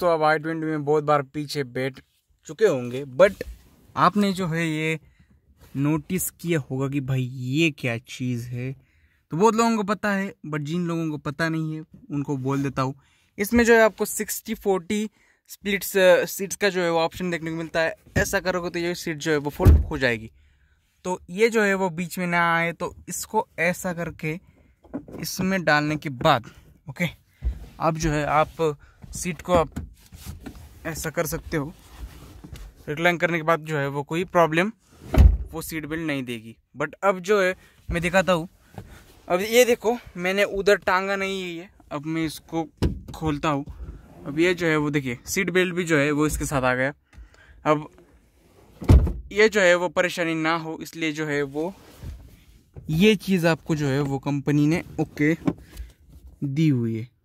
दोस्तों आप आई ट्वेंटी में बहुत बार पीछे बैठ चुके होंगे बट आपने जो है ये नोटिस किया होगा कि भाई ये क्या चीज़ है तो बहुत लोगों को पता है बट जिन लोगों को पता नहीं है उनको बोल देता हूँ इसमें जो है आपको सिक्सटी फोर्टी स्प्लिट्स सीट्स का जो है वो ऑप्शन देखने को मिलता है ऐसा करोगे तो ये सीट जो है वो फुल हो जाएगी तो ये जो है वो बीच में ना आए तो इसको ऐसा करके इसमें डालने के बाद ओके अब जो है आप सीट को आप ऐसा कर सकते हो रिक्लाइन करने के बाद जो है वो कोई प्रॉब्लम वो सीट बेल्ट नहीं देगी बट अब जो है मैं दिखाता हूँ अब ये देखो मैंने उधर टांगा नहीं है ये अब मैं इसको खोलता हूँ अब ये जो है वो देखिए सीट बेल्ट भी जो है वो इसके साथ आ गया अब ये जो है वो परेशानी ना हो इसलिए जो है वो ये चीज़ आपको जो है वो कंपनी ने ओके दी हुई है